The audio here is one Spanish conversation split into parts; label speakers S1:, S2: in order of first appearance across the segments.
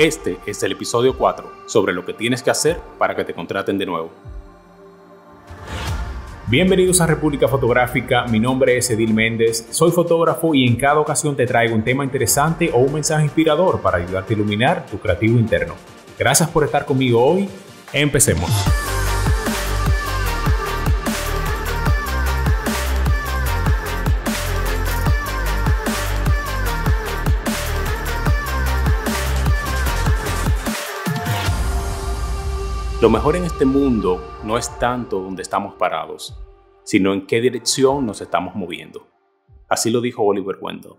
S1: Este es el episodio 4 sobre lo que tienes que hacer para que te contraten de nuevo. Bienvenidos a República Fotográfica, mi nombre es Edil Méndez, soy fotógrafo y en cada ocasión te traigo un tema interesante o un mensaje inspirador para ayudarte a iluminar tu creativo interno. Gracias por estar conmigo hoy, empecemos. Lo mejor en este mundo no es tanto donde estamos parados, sino en qué dirección nos estamos moviendo. Así lo dijo Oliver Wendell.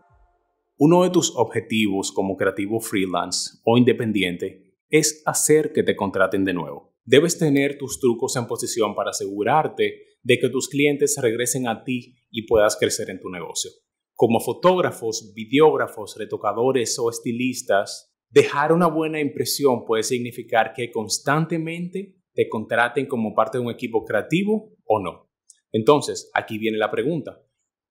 S1: Uno de tus objetivos como creativo freelance o independiente es hacer que te contraten de nuevo. Debes tener tus trucos en posición para asegurarte de que tus clientes regresen a ti y puedas crecer en tu negocio. Como fotógrafos, videógrafos, retocadores o estilistas, Dejar una buena impresión puede significar que constantemente te contraten como parte de un equipo creativo o no. Entonces, aquí viene la pregunta.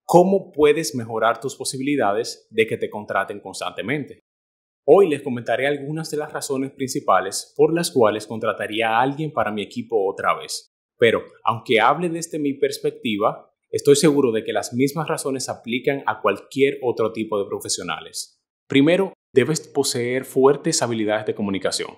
S1: ¿Cómo puedes mejorar tus posibilidades de que te contraten constantemente? Hoy les comentaré algunas de las razones principales por las cuales contrataría a alguien para mi equipo otra vez. Pero, aunque hable desde mi perspectiva, estoy seguro de que las mismas razones aplican a cualquier otro tipo de profesionales. Primero, debes poseer fuertes habilidades de comunicación,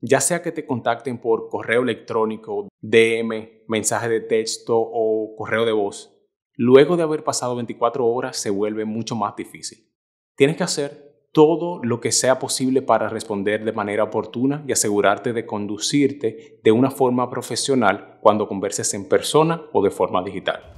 S1: ya sea que te contacten por correo electrónico, DM, mensaje de texto o correo de voz. Luego de haber pasado 24 horas se vuelve mucho más difícil. Tienes que hacer todo lo que sea posible para responder de manera oportuna y asegurarte de conducirte de una forma profesional cuando converses en persona o de forma digital.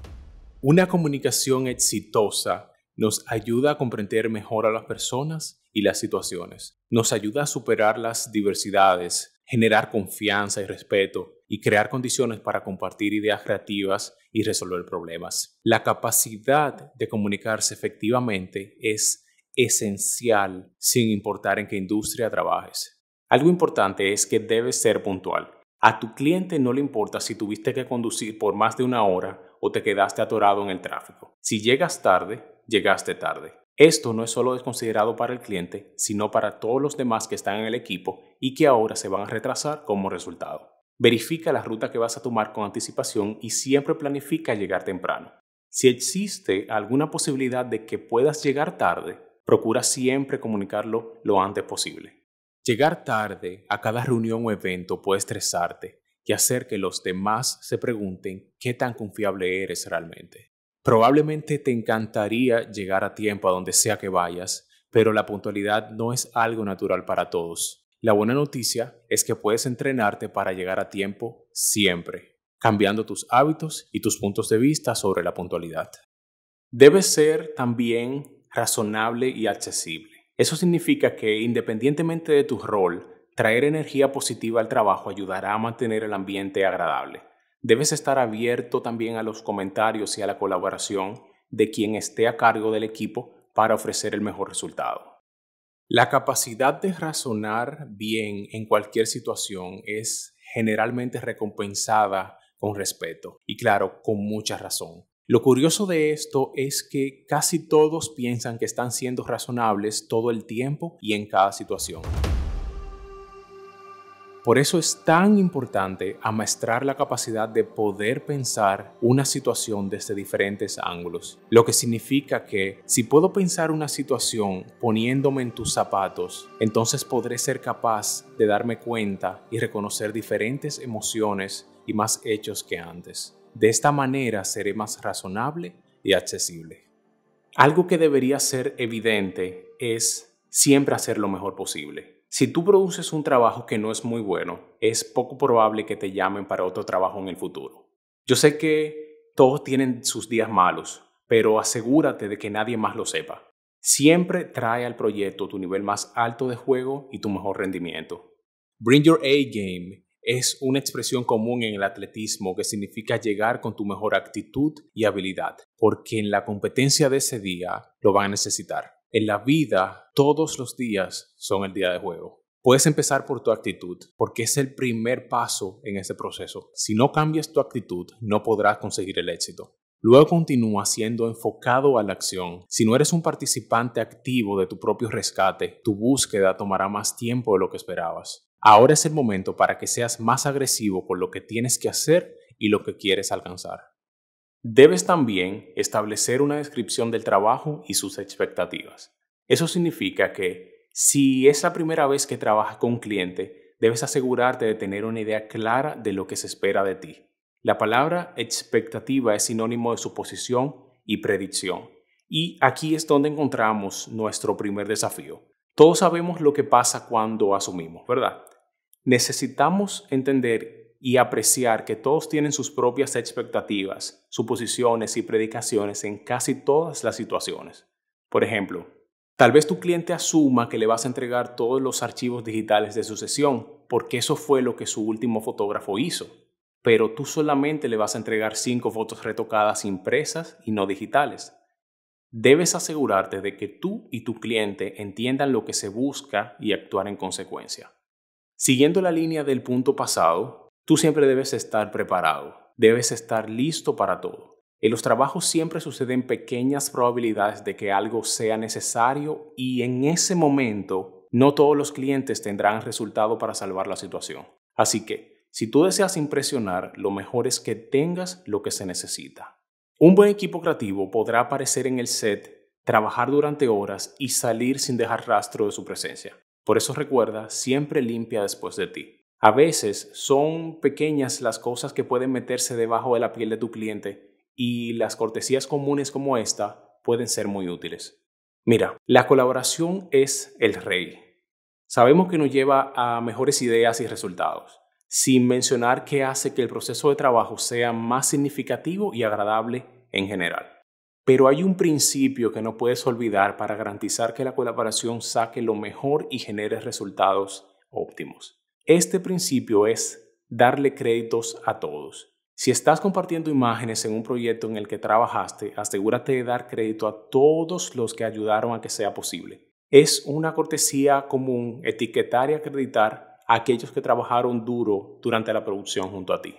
S1: Una comunicación exitosa nos ayuda a comprender mejor a las personas y las situaciones. Nos ayuda a superar las diversidades, generar confianza y respeto y crear condiciones para compartir ideas creativas y resolver problemas. La capacidad de comunicarse efectivamente es esencial sin importar en qué industria trabajes. Algo importante es que debes ser puntual. A tu cliente no le importa si tuviste que conducir por más de una hora o te quedaste atorado en el tráfico. Si llegas tarde, llegaste tarde. Esto no es solo desconsiderado para el cliente, sino para todos los demás que están en el equipo y que ahora se van a retrasar como resultado. Verifica la ruta que vas a tomar con anticipación y siempre planifica llegar temprano. Si existe alguna posibilidad de que puedas llegar tarde, procura siempre comunicarlo lo antes posible. Llegar tarde a cada reunión o evento puede estresarte y hacer que los demás se pregunten qué tan confiable eres realmente. Probablemente te encantaría llegar a tiempo a donde sea que vayas, pero la puntualidad no es algo natural para todos. La buena noticia es que puedes entrenarte para llegar a tiempo siempre, cambiando tus hábitos y tus puntos de vista sobre la puntualidad. Debes ser también razonable y accesible. Eso significa que, independientemente de tu rol, traer energía positiva al trabajo ayudará a mantener el ambiente agradable. Debes estar abierto también a los comentarios y a la colaboración de quien esté a cargo del equipo para ofrecer el mejor resultado. La capacidad de razonar bien en cualquier situación es generalmente recompensada con respeto y claro, con mucha razón. Lo curioso de esto es que casi todos piensan que están siendo razonables todo el tiempo y en cada situación. Por eso es tan importante amaestrar la capacidad de poder pensar una situación desde diferentes ángulos, lo que significa que si puedo pensar una situación poniéndome en tus zapatos, entonces podré ser capaz de darme cuenta y reconocer diferentes emociones y más hechos que antes. De esta manera seré más razonable y accesible. Algo que debería ser evidente es siempre hacer lo mejor posible. Si tú produces un trabajo que no es muy bueno, es poco probable que te llamen para otro trabajo en el futuro. Yo sé que todos tienen sus días malos, pero asegúrate de que nadie más lo sepa. Siempre trae al proyecto tu nivel más alto de juego y tu mejor rendimiento. Bring your A game es una expresión común en el atletismo que significa llegar con tu mejor actitud y habilidad, porque en la competencia de ese día lo van a necesitar. En la vida, todos los días son el día de juego. Puedes empezar por tu actitud, porque es el primer paso en ese proceso. Si no cambias tu actitud, no podrás conseguir el éxito. Luego continúa siendo enfocado a la acción. Si no eres un participante activo de tu propio rescate, tu búsqueda tomará más tiempo de lo que esperabas. Ahora es el momento para que seas más agresivo con lo que tienes que hacer y lo que quieres alcanzar. Debes también establecer una descripción del trabajo y sus expectativas. Eso significa que si es la primera vez que trabajas con un cliente, debes asegurarte de tener una idea clara de lo que se espera de ti. La palabra expectativa es sinónimo de suposición y predicción. Y aquí es donde encontramos nuestro primer desafío. Todos sabemos lo que pasa cuando asumimos, ¿verdad? Necesitamos entender y apreciar que todos tienen sus propias expectativas, suposiciones y predicaciones en casi todas las situaciones. Por ejemplo, tal vez tu cliente asuma que le vas a entregar todos los archivos digitales de su sesión, porque eso fue lo que su último fotógrafo hizo, pero tú solamente le vas a entregar cinco fotos retocadas impresas y no digitales. Debes asegurarte de que tú y tu cliente entiendan lo que se busca y actuar en consecuencia. Siguiendo la línea del punto pasado, Tú siempre debes estar preparado, debes estar listo para todo. En los trabajos siempre suceden pequeñas probabilidades de que algo sea necesario y en ese momento no todos los clientes tendrán resultado para salvar la situación. Así que, si tú deseas impresionar, lo mejor es que tengas lo que se necesita. Un buen equipo creativo podrá aparecer en el set, trabajar durante horas y salir sin dejar rastro de su presencia. Por eso recuerda, siempre limpia después de ti. A veces son pequeñas las cosas que pueden meterse debajo de la piel de tu cliente y las cortesías comunes como esta pueden ser muy útiles. Mira, la colaboración es el rey. Sabemos que nos lleva a mejores ideas y resultados, sin mencionar que hace que el proceso de trabajo sea más significativo y agradable en general. Pero hay un principio que no puedes olvidar para garantizar que la colaboración saque lo mejor y genere resultados óptimos. Este principio es darle créditos a todos. Si estás compartiendo imágenes en un proyecto en el que trabajaste, asegúrate de dar crédito a todos los que ayudaron a que sea posible. Es una cortesía común etiquetar y acreditar a aquellos que trabajaron duro durante la producción junto a ti.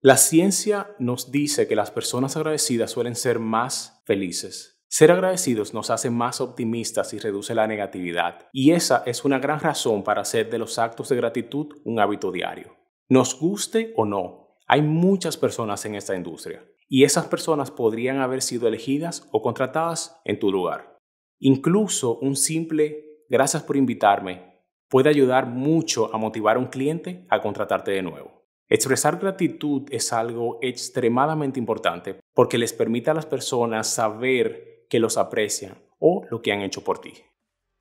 S1: La ciencia nos dice que las personas agradecidas suelen ser más felices. Ser agradecidos nos hace más optimistas y reduce la negatividad, y esa es una gran razón para hacer de los actos de gratitud un hábito diario. Nos guste o no, hay muchas personas en esta industria, y esas personas podrían haber sido elegidas o contratadas en tu lugar. Incluso un simple gracias por invitarme puede ayudar mucho a motivar a un cliente a contratarte de nuevo. Expresar gratitud es algo extremadamente importante porque les permite a las personas saber que los aprecian o lo que han hecho por ti.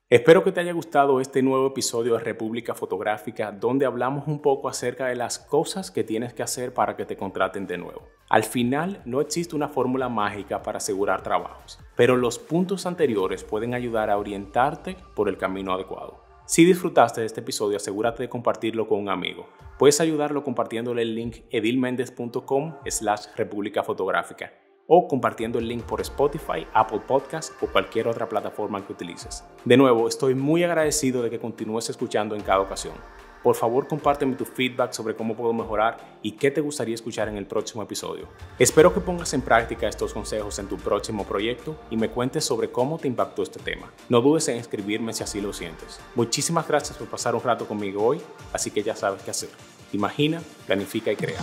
S1: Espero que te haya gustado este nuevo episodio de República Fotográfica donde hablamos un poco acerca de las cosas que tienes que hacer para que te contraten de nuevo. Al final no existe una fórmula mágica para asegurar trabajos, pero los puntos anteriores pueden ayudar a orientarte por el camino adecuado. Si disfrutaste de este episodio, asegúrate de compartirlo con un amigo. Puedes ayudarlo compartiéndole el link edilmendez.com slash república fotográfica o compartiendo el link por Spotify, Apple Podcast o cualquier otra plataforma que utilices. De nuevo, estoy muy agradecido de que continúes escuchando en cada ocasión. Por favor, compárteme tu feedback sobre cómo puedo mejorar y qué te gustaría escuchar en el próximo episodio. Espero que pongas en práctica estos consejos en tu próximo proyecto y me cuentes sobre cómo te impactó este tema. No dudes en escribirme si así lo sientes. Muchísimas gracias por pasar un rato conmigo hoy, así que ya sabes qué hacer. Imagina, planifica y crea.